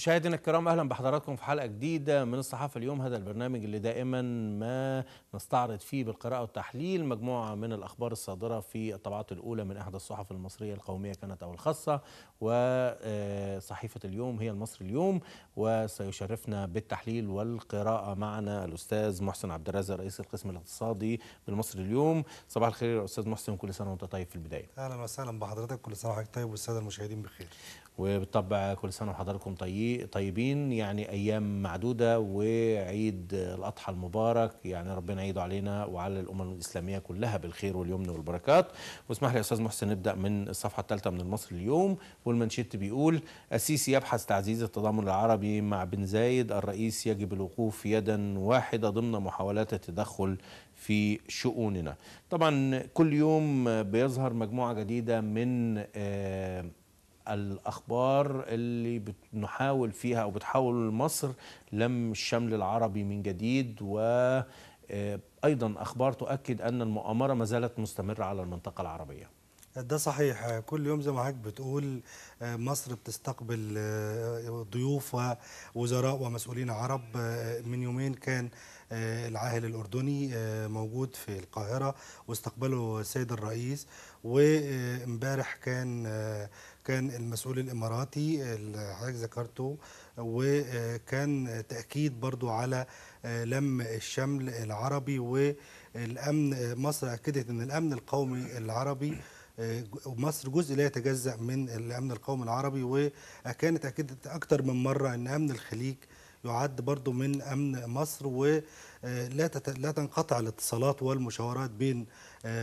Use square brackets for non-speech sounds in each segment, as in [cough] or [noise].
مشاهدينا الكرام اهلا بحضراتكم في حلقه جديده من الصحافه اليوم هذا البرنامج اللي دائما ما نستعرض فيه بالقراءه والتحليل مجموعه من الاخبار الصادره في الطبعات الاولى من احدى الصحف المصريه القوميه كانت او الخاصه وصحيفه اليوم هي المصري اليوم وسيشرفنا بالتحليل والقراءه معنا الاستاذ محسن عبد الرازق رئيس القسم الاقتصادي بالمصري اليوم صباح الخير يا استاذ محسن كل سنه وانت طيب في البدايه اهلا وسهلا بحضرتك كل سنه وحضرتك طيب والساده المشاهدين بخير وبالطبع كل سنه وحضراتكم طيبين طيبين يعني أيام معدودة وعيد الأضحى المبارك يعني ربنا يعيده علينا وعلى الأمم الإسلامية كلها بالخير واليمن والبركات واسمح لي أستاذ محسن نبدأ من الصفحة الثالثة من المصري اليوم والمنشيت بيقول السيسي يبحث تعزيز التضامن العربي مع بن زايد الرئيس يجب الوقوف يدا واحدة ضمن محاولات التدخل في شؤوننا طبعا كل يوم بيظهر مجموعة جديدة من آه الأخبار اللي بنحاول فيها أو بتحاول مصر لم الشمل العربي من جديد و آه، أيضا أخبار تؤكد أن المؤامرة ما زالت مستمرة على المنطقة العربية ده صحيح كل يوم زي ما حضرتك بتقول آه، مصر بتستقبل آه، ضيوف ووزراء ومسؤولين عرب من يومين كان العاهل الأردني موجود في القاهرة واستقبله السيد الرئيس وامبارح كان كان المسؤول الاماراتي اللي حضرتك ذكرته وكان تاكيد برضو على آه، لم الشمل العربي والامن مصر اكدت ان الامن القومي العربي آه، مصر جزء لا يتجزا من الامن القومي العربي وكانت اكدت اكثر من مره ان امن الخليج يعد برضو من أمن مصر ولا آه، لا تنقطع الاتصالات والمشاورات بين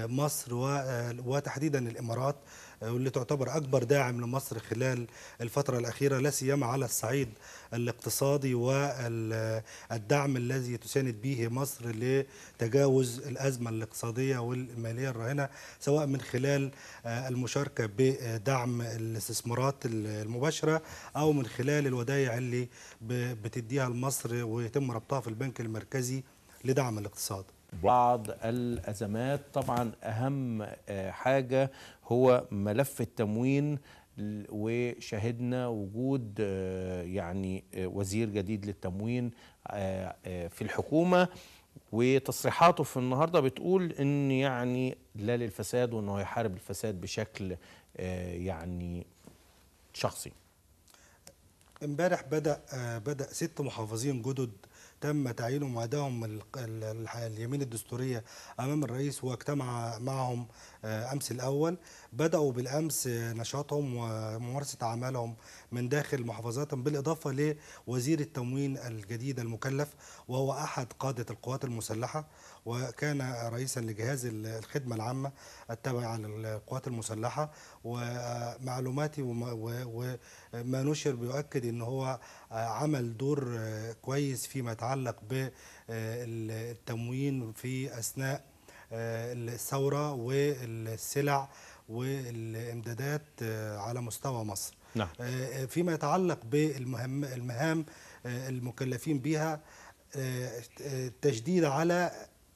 مصر وتحديدا الإمارات آه، واللي تعتبر أكبر داعم لمصر خلال الفترة الأخيرة لا سيما على الصعيد الاقتصادي والدعم الذي تساند به مصر لتجاوز الأزمة الاقتصادية والمالية الراهنة سواء من خلال آه، المشاركة بدعم الاستثمارات المباشرة أو من خلال الودائع اللي بتديها لمصر ويتم ربطها في البنك المركزي لدعم الاقتصاد بعض الأزمات طبعا أهم آه، حاجة هو ملف التموين وشهدنا وجود آه، يعني آه، وزير جديد للتموين آه، في الحكومه وتصريحاته في النهارده بتقول ان يعني لا للفساد وانه هيحارب الفساد بشكل يعني شخصي امبارح بدا بدا ست محافظين جدد تم تعيينهم وادائهم اليمين الدستورية أمام الرئيس واجتمع معهم آه، أمس الأول بدأوا بالأمس آه، نشاطهم وممارسة أعمالهم من داخل محافظاتهم بالإضافة لوزير التموين الجديد المكلف وهو أحد قادة القوات المسلحة وكان رئيسا لجهاز الخدمة العامة التابع للقوات المسلحة ومعلوماتي وما نشر بيؤكد ان هو عمل دور كويس فيما يتعلق بالتموين في أثناء آه، الثورة والسلع والامدادات آه، على مستوى مصر نعم. آه، فيما يتعلق بالمهام المهام المكلفين بها تشديد على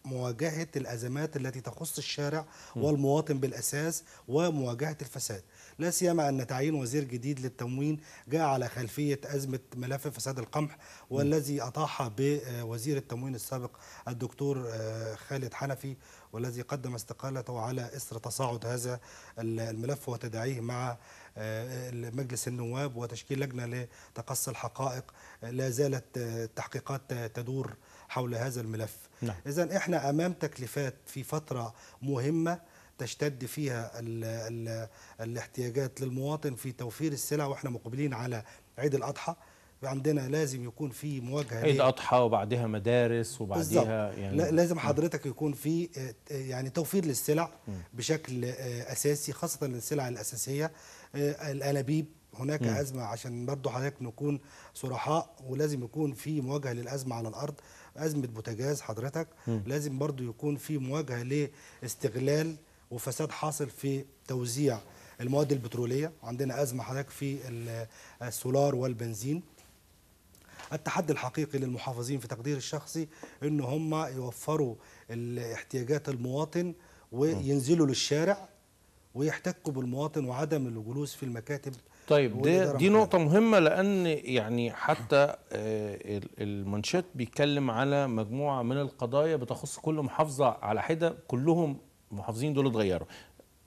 مواجهة الأزمات التي تخص الشارع والمواطن بالأساس ومواجهة الفساد لا سيما أن تعيين وزير جديد للتموين جاء على خلفية أزمة ملف فساد القمح والذي أطاح بوزير التموين السابق الدكتور آه، خالد حنفي والذي قدم استقالته على إثر تصاعد هذا الملف وتداعيه مع آه، مجلس النواب وتشكيل لجنة لتقصي الحقائق لا زالت آه، التحقيقات تدور حول هذا الملف نعم. إذا إحنا أمام تكليفات في فترة مهمة تشتد فيها الـ الـ الاحتياجات للمواطن في توفير السلع واحنا مقبلين على عيد الاضحى عندنا لازم يكون في مواجهه عيد اضحى وبعدها مدارس وبعدها يعني لازم حضرتك يكون في آه، يعني توفير للسلع بشكل آه، اساسي خاصه السلع الاساسيه آه، الانابيب هناك م. ازمه عشان برضه حضرتك نكون صرحاء ولازم يكون في مواجهه للازمه على الارض ازمه بوتاجاز حضرتك م. لازم برضه يكون في مواجهه لاستغلال وفساد حاصل في توزيع المواد البتروليه عندنا ازمه حضرتك في السولار والبنزين التحدي الحقيقي للمحافظين في تقديري الشخصي ان هم يوفروا احتياجات المواطن وينزلوا للشارع ويحتكوا بالمواطن وعدم الجلوس في المكاتب طيب دي, دي نقطة مهمة لأن يعني حتى آه، المنشات بيتكلم على مجموعة من القضايا بتخص كل محافظة على حدة كلهم المحافظين دول اتغيروا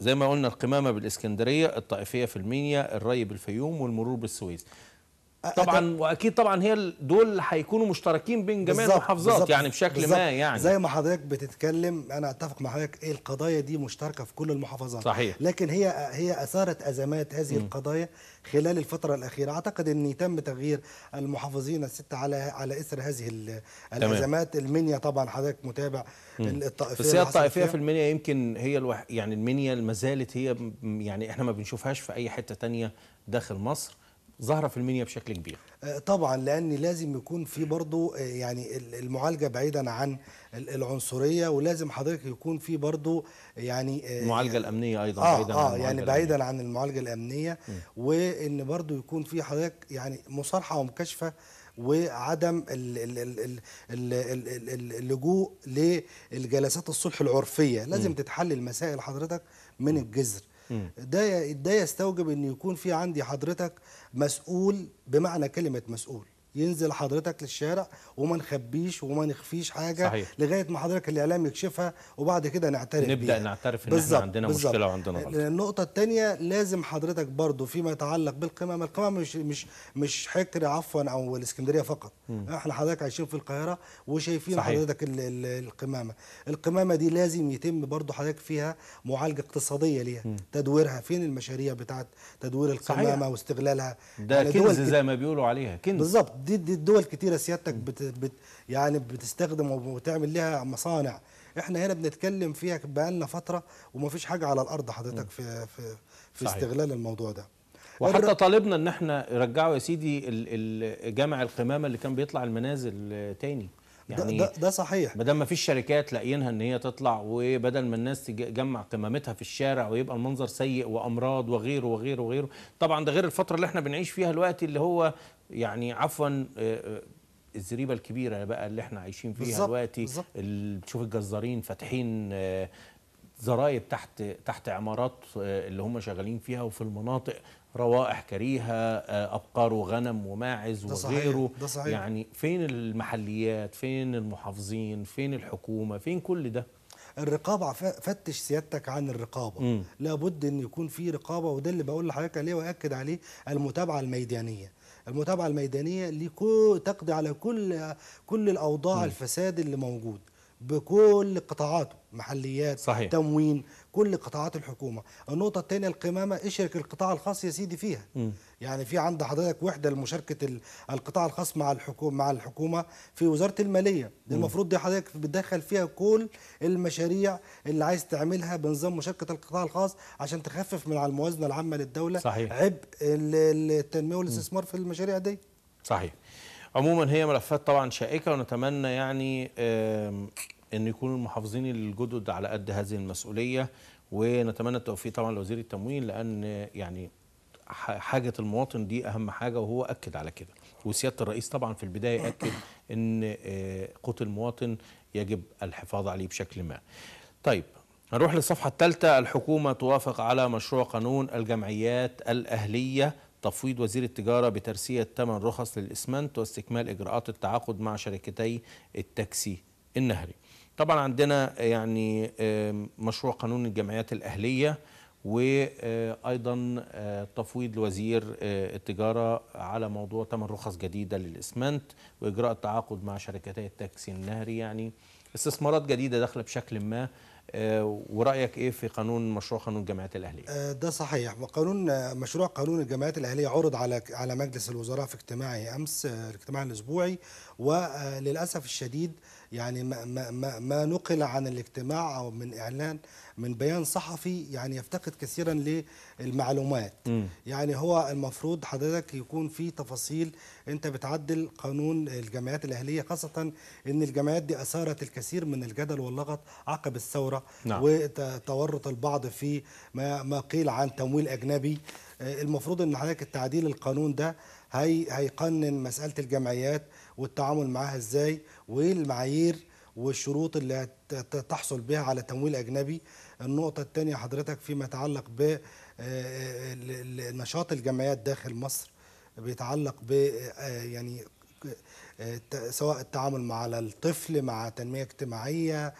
زي ما قلنا القمامه بالاسكندريه الطائفيه في المنيا الري بالفيوم والمرور بالسويس طبعا واكيد طبعا هي دول هيكونوا مشتركين بين جميع المحافظات يعني بشكل ما يعني زي ما حضرتك بتتكلم انا اتفق مع حضرتك ايه القضايا دي مشتركه في كل المحافظات صحيح لكن هي هي اثارت ازمات هذه م. القضايا خلال الفتره الاخيره اعتقد ان تم تغيير المحافظين السته على على اثر هذه الازمات المنيا طبعا حضرتك متابع الطائفيه بس هي الطائفيه في المنيا يمكن هي الوح... يعني المنيا ما زالت هي يعني احنا ما بنشوفهاش في اي حته تانية داخل مصر ظاهره في المنيا بشكل كبير آه، طبعا لان لازم يكون في برضه آه، يعني المعالجه بعيدا عن العنصريه ولازم حضرتك يكون في برضه يعني آه، المعالجه الامنيه ايضا آه بعيدا آه عن يعني بعيدا عن المعالجه الامنيه م. وان برضه يكون في حضرتك يعني مصارحه ومكاشفه وعدم اللجوء للجلسات الصلح العرفيه لازم م. تتحل المسائل حضرتك من الجذر ده ده يستوجب ان يكون في عندي حضرتك مسؤول بمعنى كلمه مسؤول ينزل حضرتك للشارع وما نخبيش وما نخفيش حاجه صحيح. لغايه ما حضرتك الاعلام يكشفها وبعد كده نعترف نبدا بيها. نعترف ان بالزبط. احنا عندنا بالزبط. مشكله وعندنا غلط النقطه الثانيه لازم حضرتك برضو فيما يتعلق بالقمامه القمامه مش مش مش حكر عفوا او الاسكندريه فقط م. احنا حضرتك عايشين في القاهره وشايفين صحيح. حضرتك الـ الـ القمامه القمامه دي لازم يتم برضو حضرتك فيها معالجه اقتصاديه ليها م. تدويرها فين المشاريع بتاعت تدوير القمامه صحيح. واستغلالها ده كنز زي ما بيقولوا عليها كنز بالظبط دي, دي الدول كتيره سيادتك بت بت يعني بتستخدم وتعمل لها مصانع احنا هنا بنتكلم فيها بقالنا فتره وما فيش حاجه على الارض حضرتك في في, في صحيح. استغلال الموضوع ده وحتى طالبنا ان احنا رجعوا يا سيدي جامع القمامه اللي كان بيطلع المنازل تاني يعني ده, ده صحيح ما دام ما فيش شركات لاقيينها ان هي تطلع وبدل ما الناس تجمع قمامتها في الشارع ويبقى المنظر سيء وامراض وغيره وغيره وغيره طبعا ده غير الفتره اللي احنا بنعيش فيها الوقت اللي هو يعني عفوا آه، آه، الزريبه الكبيره بقى اللي احنا عايشين فيها دلوقتي تشوف الجزارين فاتحين آه، زرايب تحت تحت عمارات اللي هم شغالين فيها وفي المناطق روائح كريهة آه، أبقار وغنم وماعز ده وغيره صحيح. ده صحيح. يعني فين المحليات فين المحافظين فين الحكومة فين كل ده الرقابة فتش سيادتك عن الرقابة مم. لابد أن يكون في رقابة وده اللي بقول لحضرتك عليه وأكد عليه المتابعة الميدانية المتابعة الميدانية تقضي على كل كل الأوضاع مم. الفساد اللي موجود بكل قطاعاته محليات صحيح. تموين كل قطاعات الحكومه النقطه الثانيه القمامه اشرك القطاع الخاص يا سيدي فيها م. يعني في عند حضرتك وحده لمشاركه القطاع الخاص مع الحكومه مع الحكومه في وزاره الماليه م. المفروض دي حضرتك بتدخل فيها كل المشاريع اللي عايز تعملها بنظام مشاركه القطاع الخاص عشان تخفف من على الموازنه العامه للدوله صحيح. عبء التنميه والاستثمار في المشاريع دي صحيح عموما هي ملفات طبعا شائكه ونتمنى يعني ان يكون المحافظين الجدد على قد هذه المسؤوليه ونتمنى التوفيق طبعا لوزير التموين لان يعني حاجه المواطن دي اهم حاجه وهو اكد على كده وسياده الرئيس طبعا في البدايه اكد ان آه، قوت المواطن يجب الحفاظ عليه بشكل ما طيب هنروح للصفحه الثالثه الحكومه توافق على مشروع قانون الجمعيات الاهليه تفويض وزير التجارة بترسية ثمن رخص للإسمنت واستكمال إجراءات التعاقد مع شركتي التاكسي النهري طبعا عندنا يعني مشروع قانون الجمعيات الأهلية وأيضا آه، آه، تفويض لوزير آه، التجارة على موضوع ثمن رخص جديدة للإسمنت وإجراء التعاقد مع شركتي التاكسي النهري يعني استثمارات جديدة داخلة بشكل ما ورايك ايه في قانون مشروع قانون الجمعيات الاهليه؟ ده صحيح وقانون مشروع قانون الجمعيات الاهليه عرض على على مجلس الوزراء في اجتماعه امس الاجتماع الاسبوعي وللاسف الشديد يعني ما, ما, ما, ما نقل عن الاجتماع أو من إعلان من بيان صحفي يعني يفتقد كثيرا للمعلومات م. يعني هو المفروض حضرتك يكون في تفاصيل انت بتعدل قانون الجمعيات الاهليه خاصه ان الجمعيات دي اثارت الكثير من الجدل واللغط عقب الثوره نعم. وتورط البعض في ما, ما قيل عن تمويل اجنبي آه، المفروض ان حضرتك التعديل القانون ده هي هيقنن مساله الجمعيات والتعامل معاها ازاي وايه المعايير والشروط اللي تحصل بها على تمويل اجنبي النقطه الثانيه حضرتك فيما يتعلق بنشاط الجمعيات داخل مصر بيتعلق ب يعني سواء التعامل مع الطفل مع تنميه اجتماعيه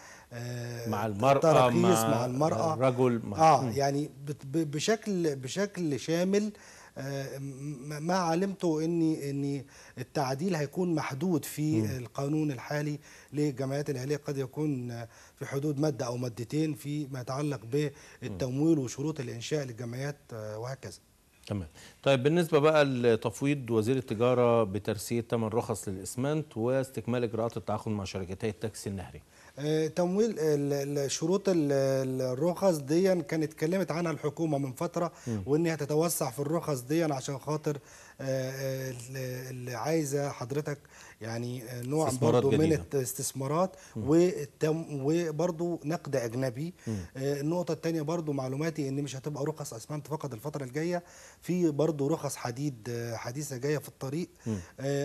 مع المراه مع, مع المراه الرجل مع اه يعني بشكل بشكل شامل آه، ما علمته ان ان التعديل هيكون محدود في القانون الحالي للجمعيات الاهليه قد يكون في حدود ماده او مادتين فيما يتعلق بالتمويل وشروط الانشاء للجمعيات آه، وهكذا تمام طيب بالنسبه بقى لتفويض وزير التجاره بترسيه ثمن رخص للاسمنت واستكمال اجراءات التعاقد مع شركتي التاكسي النهري آه، تمويل شروط الرخص دي كانت اتكلمت عنها الحكومه من فتره وان هي تتوسع في الرخص دي عشان خاطر آه، آه، اللي عايزه حضرتك يعني آه، نوع برضو من الاستثمارات وبرضو نقد اجنبي النقطه الثانيه برضو معلوماتي ان مش هتبقى رخص اسمنت فقط الفتره الجايه في برضو رخص حديد حديثه جايه في الطريق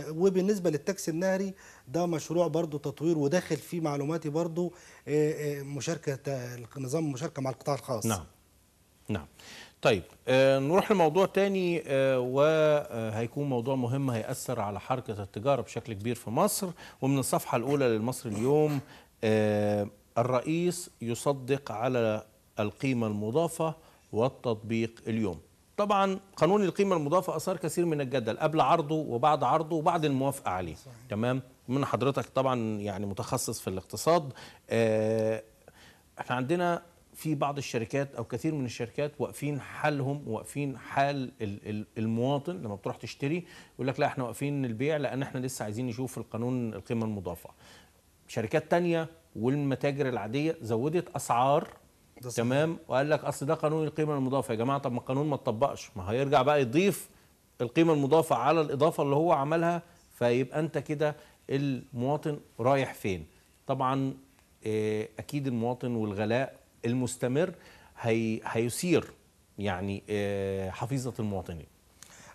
وبالنسبه للتاكسي النهري ده مشروع برضو تطوير وداخل فيه معلوماتي برضو مشاركه نظام مشاركه مع القطاع الخاص نعم نعم طيب آه، نروح لموضوع تاني آه، وهيكون موضوع مهم هيأثر على حركة التجارة بشكل كبير في مصر ومن الصفحة الأولى للمصري اليوم آه، الرئيس يصدق على القيمة المضافة والتطبيق اليوم طبعا قانون القيمة المضافة أثار كثير من الجدل قبل عرضه وبعد عرضه وبعد الموافقة عليه صحيح. تمام من حضرتك طبعا يعني متخصص في الاقتصاد احنا عندنا في بعض الشركات او كثير من الشركات واقفين حالهم واقفين حال المواطن لما بتروح تشتري يقول لك لا احنا واقفين البيع لان احنا لسه عايزين نشوف القانون القيمه المضافه شركات تانية والمتاجر العاديه زودت اسعار تمام وقال لك اصل ده قانون القيمه المضافه يا جماعه طب ما القانون ما اتطبقش ما هيرجع بقى يضيف القيمه المضافه على الاضافه اللي هو عملها فيبقى انت كده المواطن رايح فين طبعا آه، اكيد المواطن والغلاء المستمر هي هيثير يعني آه، حفيظه المواطنين.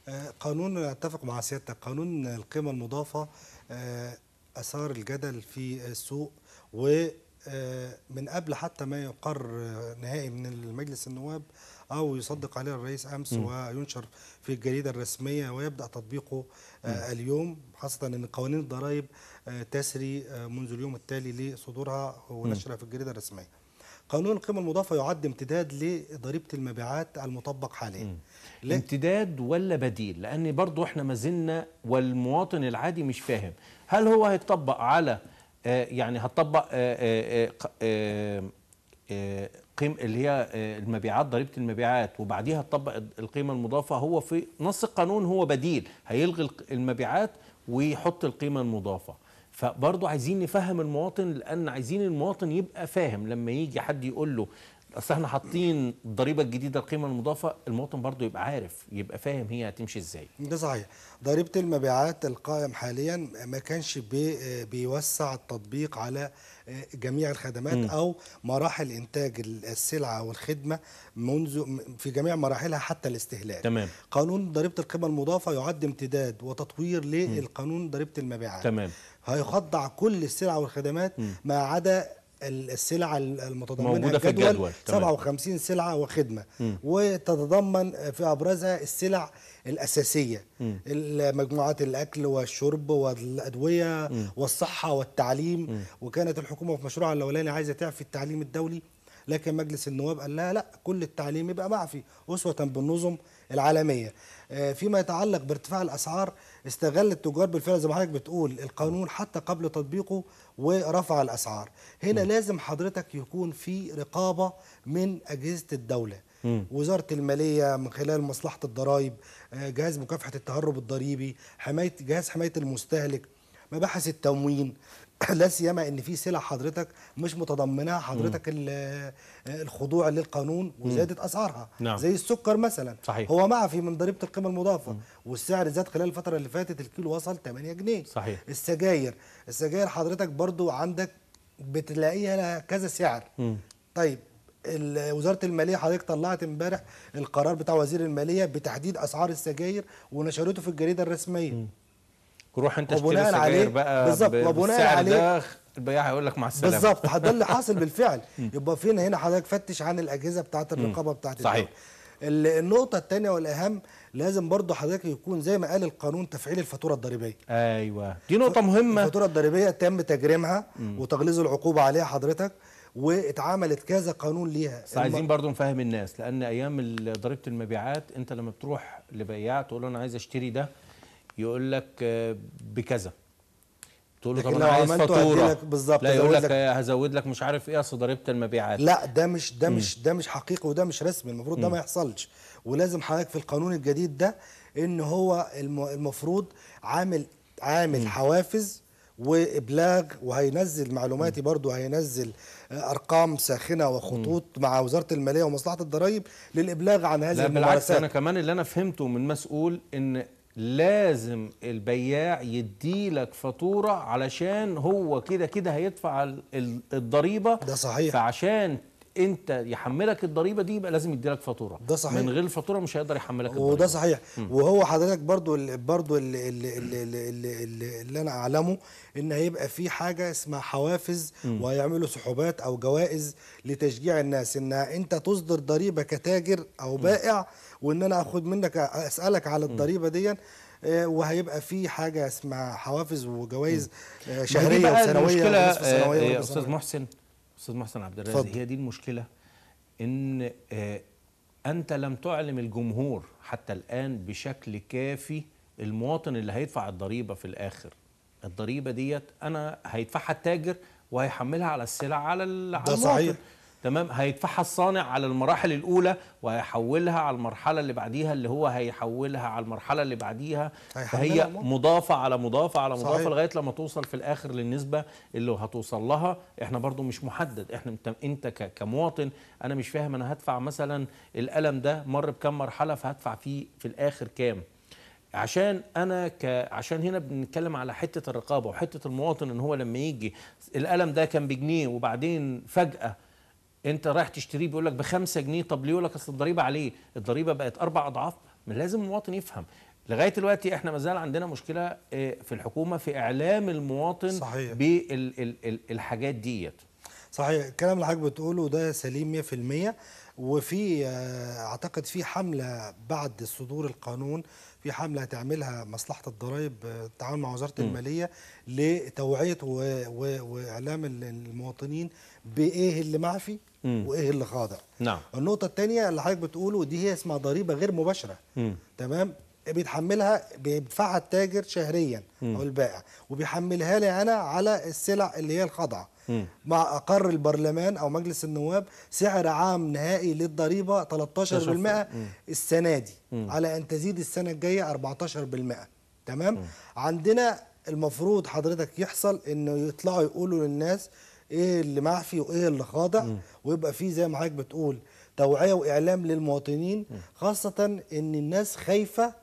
آه، قانون اتفق مع سيادتك قانون القيمه المضافه آه، اثار الجدل في السوق و من قبل حتى ما يقر نهائي من المجلس النواب او يصدق عليه الرئيس امس م. وينشر في الجريده الرسميه ويبدا تطبيقه م. اليوم خاصه ان قوانين الضرائب تسري منذ اليوم التالي لصدورها ونشرها في الجريده الرسميه. قانون القيمة المضافة يعد امتداد لضريبة المبيعات المطبق حاليا امتداد ولا بديل لأن برضو احنا ما زلنا والمواطن العادي مش فاهم هل هو هيطبق على آه يعني هتطبق آه آه, آه،, آه،, آه، قيم اللي هي المبيعات ضريبه المبيعات وبعديها تطبق القيمه المضافه هو في نص القانون هو بديل هيلغي المبيعات ويحط القيمه المضافه فبرضه عايزين نفهم المواطن لان عايزين المواطن يبقى فاهم لما يجي حد يقول له اصل احنا حاطين الضريبه الجديده القيمه المضافه المواطن برضه يبقى عارف يبقى فاهم هي هتمشي ازاي ده صحيح ضريبه المبيعات القائم حاليا ما كانش بي بيوسع التطبيق على آه، جميع الخدمات م. او مراحل انتاج السلعه والخدمه منذ في جميع مراحلها حتى الاستهلاك تمام. قانون ضريبه القيمه المضافه يعد امتداد وتطوير للقانون ضريبه المبيعات تمام. هيخضع كل السلع والخدمات م. ما عدا السلع المتضمنه موجودة في الجدول. 57 سلعه وخدمه م. وتتضمن في ابرزها السلع الاساسيه مجموعات الاكل والشرب والادويه م. والصحه والتعليم م. وكانت الحكومه في مشروعها الاولاني عايزه تعفي التعليم الدولي لكن مجلس النواب قال لها لا كل التعليم يبقى معفي اسوه بالنظم العالميه آه، فيما يتعلق بارتفاع الاسعار استغل التجار بالفعل زي ما حضرتك بتقول القانون حتى قبل تطبيقه ورفع الاسعار هنا م. لازم حضرتك يكون في رقابه من اجهزه الدوله وزاره الماليه من خلال مصلحه الضرائب آه، جهاز مكافحه التهرب الضريبي حمايه جهاز حمايه المستهلك مباحث التموين [coughs] لا سيما ان في سلع حضرتك مش متضمنه حضرتك الخضوع للقانون وزادت اسعارها نعم. زي السكر مثلا صحيح. هو معفي من ضريبه القيمه المضافه مم. والسعر زاد خلال الفتره اللي فاتت الكيلو وصل 8 جنيه صحيح. السجاير السجاير حضرتك برضو عندك بتلاقيها لها كذا سعر مم. طيب وزاره الماليه حضرتك طلعت امبارح القرار بتاع وزير الماليه بتحديد اسعار السجاير ونشرته في الجريده الرسميه مم. روح انت اشتري سجاير بقى بالظبط وبناء عليه البياع هيقول لك مع السلامه بالظبط ده اللي [laughs] حاصل بالفعل يبقى فينا هنا حضرتك فتش عن الاجهزه بتاعه الرقابه بتاعه صحيح النقطة الثانية والأهم لازم برضو حضرتك يكون زي ما قال القانون تفعيل الفاتورة الضريبية أيوة دي نقطة مهمة الفاتورة الضريبية تم تجريمها وتغليظ العقوبة عليها حضرتك واتعملت كذا قانون ليها عايزين برضو نفهم الناس لأن أيام ضريبة المبيعات أنت لما بتروح لبياع تقول له أنا عايز أشتري ده يقول لك آه، بكذا تقول له طب انا عايز فاتوره بالظبط لا يقول لك هزود لك مش عارف ايه اصل ضريبه المبيعات لا ده مش ده مش ده مش حقيقي وده مش رسمي المفروض ده ما يحصلش ولازم حضرتك في القانون الجديد ده ان هو المفروض عامل عامل م. حوافز وابلاغ وهينزل معلوماتي برضه هينزل آه، ارقام ساخنه وخطوط م. مع وزاره الماليه ومصلحه الضرائب للابلاغ عن هذه لا الممارسات بالعكس انا كمان اللي انا فهمته من مسؤول ان لازم البياع يدي لك فاتوره علشان هو كده كده هيدفع الضريبه ده صحيح فعشان انت يحملك الضريبه دي يبقى لازم يديلك فاتوره ده صحيح من غير الفاتوره مش هيقدر يحملك الضريبه وده صحيح م. وهو حضرتك برضو برضو اللي, اللي, اللي, اللي, اللي, اللي انا اعلمه ان هيبقى في حاجه اسمها حوافز وهيعملوا سحوبات او جوائز لتشجيع الناس ان انت تصدر ضريبه كتاجر او بائع م. وان انا اخد منك اسالك على الضريبه دي آه، وهيبقى في حاجه اسمها حوافز وجوائز آه، شهريه وسنويه المشكله آه، يا استاذ محسن استاذ محسن عبد الرازق هي دي المشكله ان انت لم تعلم الجمهور حتى الان بشكل كافي المواطن اللي هيدفع الضريبه في الاخر الضريبه ديت انا هيدفعها التاجر وهيحملها على السلع على على المواطن صحيح. تمام هيدفعها الصانع على المراحل الاولى وهيحولها على المرحله اللي بعديها اللي هو هيحولها على المرحله اللي بعديها فهي مضافه على مضافه على مضافه لغايه لما توصل في الاخر للنسبه اللي هتوصل لها احنا برضو مش محدد احنا انت كمواطن انا مش فاهم انا هدفع مثلا القلم ده مر بكم مرحله فهدفع فيه في الاخر كام عشان انا ك... عشان هنا بنتكلم على حته الرقابه وحته المواطن ان هو لما يجي القلم ده كان بجنيه وبعدين فجاه انت رايح تشتريه بيقول لك ب 5 جنيه طب ليه يقول لك اصل الضريبه عليه الضريبه بقت اربع اضعاف من لازم المواطن يفهم لغايه دلوقتي احنا ما زال عندنا مشكله آه، في الحكومه في اعلام المواطن صحيح. بالحاجات ديت صحيح الكلام اللي حضرتك بتقوله ده سليم 100% وفي آه، اعتقد في حمله بعد صدور القانون في حمله هتعملها مصلحه الضرائب بالتعاون آه، مع وزاره م. الماليه لتوعيه واعلام المواطنين بايه اللي معفي وايه اللي خاضع نعم النقطه الثانيه اللي حضرتك بتقوله دي هي اسمها ضريبه غير مباشره مم. تمام بيتحملها بيدفعها التاجر شهريا مم. او البائع وبيحملها لي انا على السلع اللي هي الخاضعه مع اقر البرلمان او مجلس النواب سعر عام نهائي للضريبه 13% السنه دي مم. على ان تزيد السنه الجايه 14% تمام مم. عندنا المفروض حضرتك يحصل انه يطلعوا يقولوا للناس ايه اللي معفي وايه اللي خاضع م. ويبقى في زي ما حضرتك بتقول توعيه واعلام للمواطنين م. خاصه ان الناس خايفه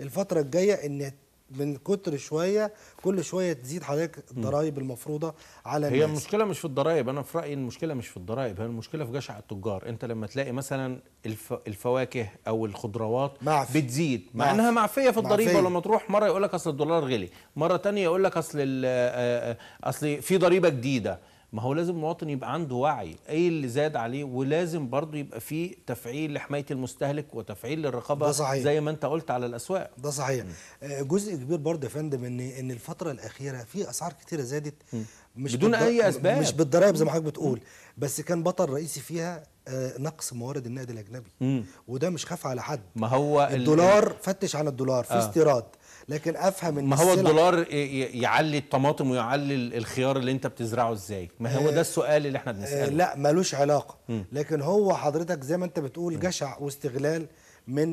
الفتره الجايه ان من كتر شويه كل شويه تزيد حضرتك الضرايب المفروضه على الناس هي المشكله مش في الضرايب انا في رايي المشكله مش في الضرايب هي المشكله في جشع التجار انت لما تلاقي مثلا الف... الفواكه او الخضروات معفي. بتزيد مع انها معفيه في الضريبه لما تروح مره يقول لك اصل الدولار غلي مره ثانيه يقول لك اصل ال... آه، آه، آه، اصل في ضريبه جديده ما هو لازم المواطن يبقى عنده وعي ايه اللي زاد عليه ولازم برضه يبقى في تفعيل لحمايه المستهلك وتفعيل للرقابه صحيح. زي ما انت قلت على الاسواق ده صحيح م. آه، جزء كبير برضه يا فندم ان ان الفتره الاخيره في اسعار كتيره زادت م. مش بدون اي اسباب مش بالضرائب زي ما حضرتك بتقول م. بس كان بطل رئيسي فيها آه، نقص موارد النقد الاجنبي م. وده مش خاف على حد ما هو الدولار فتش على الدولار في آه. استيراد لكن افهم ان ما هو الدولار يعلي الطماطم ويعلي الخيار اللي انت بتزرعه ازاي ما هو ده آه، السؤال اللي احنا بنساله آه، لا ملوش علاقه لكن هو حضرتك زي ما انت بتقول جشع واستغلال من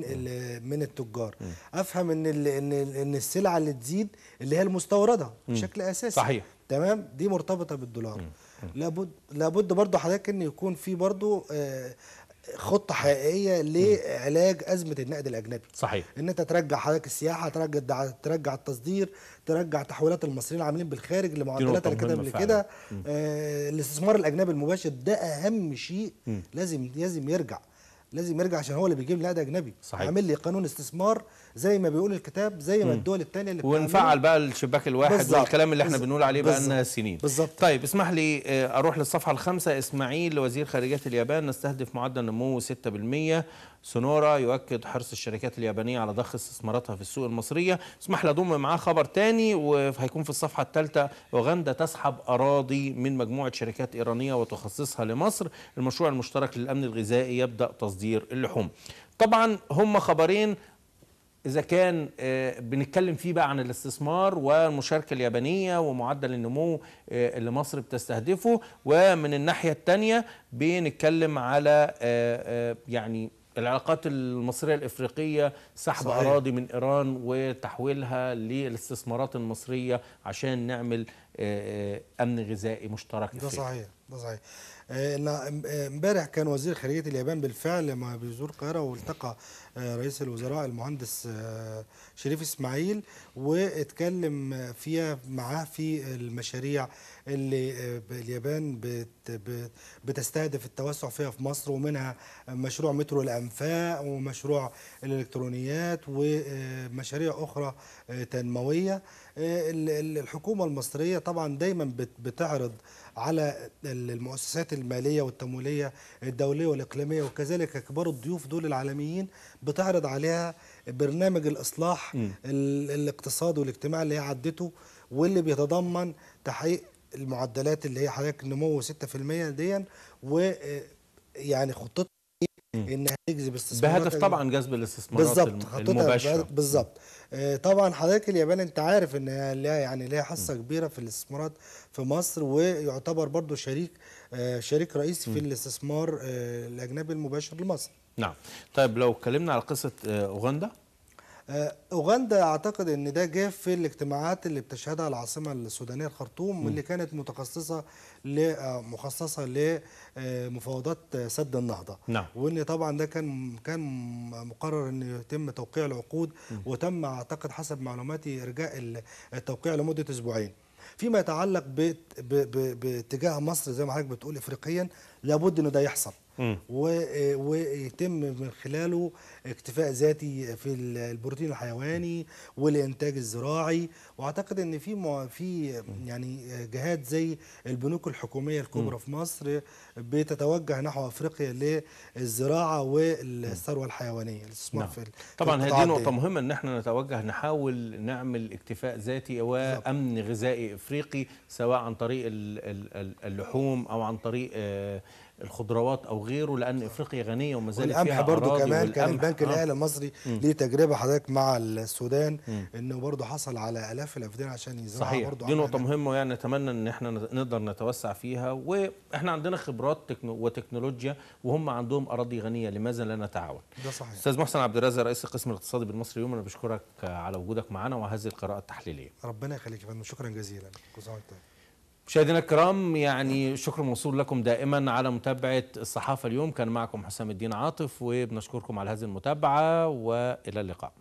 من التجار افهم ان ان ان السلعه اللي تزيد اللي هي المستورده بشكل اساسي صحيح تمام دي مرتبطه بالدولار لابد لابد برضه حضرتك ان يكون في برضه آه، خطه حقيقيه لعلاج ازمه النقد الاجنبي صحيح ان انت ترجع حضرتك السياحه ترجع ترجع التصدير ترجع تحويلات المصريين العاملين بالخارج لمعدلات اللي كده قبل كده آه، الاستثمار الاجنبي المباشر ده اهم شيء م. لازم لازم يرجع لازم يرجع عشان هو اللي بيجيب لي عقد اجنبي صحيح عامل لي قانون استثمار زي ما بيقول الكتاب زي ما الدول الثانيه اللي ونفعل بقى الشباك الواحد بالزبط. والكلام اللي احنا بنقول عليه بقى لنا سنين بالظبط طيب اسمح لي آه، اروح للصفحه الخامسه اسماعيل وزير خارجيه اليابان نستهدف معدل نمو 6% سونورا يؤكد حرص الشركات اليابانية على ضخ استثماراتها في السوق المصرية اسمح لي أضم معاه خبر تاني وهيكون في الصفحة الثالثة أوغندا تسحب أراضي من مجموعة شركات إيرانية وتخصصها لمصر المشروع المشترك للأمن الغذائي يبدأ تصدير اللحوم طبعا هم خبرين إذا كان آه، بنتكلم فيه بقى عن الاستثمار والمشاركة اليابانية ومعدل النمو آه، اللي مصر بتستهدفه ومن الناحية الثانية بنتكلم على آه، يعني العلاقات المصرية الإفريقية سحب صحيح. أراضي من إيران وتحويلها للاستثمارات المصرية عشان نعمل آه، آه، أمن غذائي مشترك ده صحيح ده صحيح آه، آه، امبارح كان وزير خارجيه اليابان بالفعل ما بيزور القاهره والتقى آه، رئيس الوزراء المهندس شريف اسماعيل واتكلم فيها معاه في المشاريع اللي اليابان بتستهدف التوسع فيها في مصر ومنها مشروع مترو الانفاق ومشروع الالكترونيات ومشاريع اخرى تنمويه آه، الحكومة المصرية طبعا دايما بتعرض على المؤسسات المالية والتمويلية الدولية والإقليمية وكذلك كبار الضيوف دول العالميين بتعرض عليها برنامج الإصلاح الاقتصادي والاجتماعي اللي هي عدته واللي بيتضمن تحقيق المعدلات اللي هي حضرتك نمو 6% دي ويعني خطتها إيه. انها تجذب استثمارات بهدف طبعا جذب الاستثمارات المباشره بالظبط آه، طبعا حضرتك اليابان انت عارف ان ليها يعني ليها حصه كبيره في الاستثمارات في مصر ويعتبر برضو شريك آه، شريك رئيسي في الاستثمار آه، الاجنبي المباشر لمصر نعم طيب لو اتكلمنا على قصه اوغندا آه، اوغندا اعتقد ان ده جه في الاجتماعات اللي بتشهدها العاصمه السودانيه الخرطوم واللي كانت متخصصه آه، مخصصه لمفاوضات آه، سد النهضه نعم. وان طبعا ده كان كان مقرر ان يتم توقيع العقود وتم اعتقد حسب معلوماتي ارجاء التوقيع لمده اسبوعين فيما يتعلق باتجاه مصر زي ما حضرتك بتقول افريقيا لابد انه ده يحصل ويتم من خلاله اكتفاء ذاتي في البروتين الحيواني والانتاج الزراعي واعتقد ان في في يعني جهات زي البنوك الحكوميه الكبرى في مصر بتتوجه نحو افريقيا للزراعه والثروه الحيوانيه نعم. في طبعا هذه نقطه مهمه ان احنا نتوجه نحاول نعمل اكتفاء ذاتي وامن غذائي افريقي سواء عن طريق اللحوم او عن طريق آه، الخضروات او غيره لان افريقيا غنيه وما زالت فيها برضو كمان كان البنك آه. الاهلي المصري ليه تجربه حضرتك مع السودان م. انه برضو حصل على الاف الافدان عشان يزرعوا صحيح برضو دي نقطه مهمه ويعني نتمنى ان احنا نقدر نتوسع فيها واحنا عندنا خبرات تكنو وتكنولوجيا وهم عندهم اراضي غنيه لماذا لا نتعاون ده صحيح استاذ محسن عبد الرازق رئيس القسم الاقتصادي بالمصري اليوم انا بشكرك على وجودك معنا وهذه القراءه التحليليه ربنا يخليك يا فندم شكرا جزيلا كل مشاهدينا الكرام يعني شكر موصول لكم دائما على متابعة الصحافة اليوم كان معكم حسام الدين عاطف وبنشكركم على هذه المتابعة وإلى اللقاء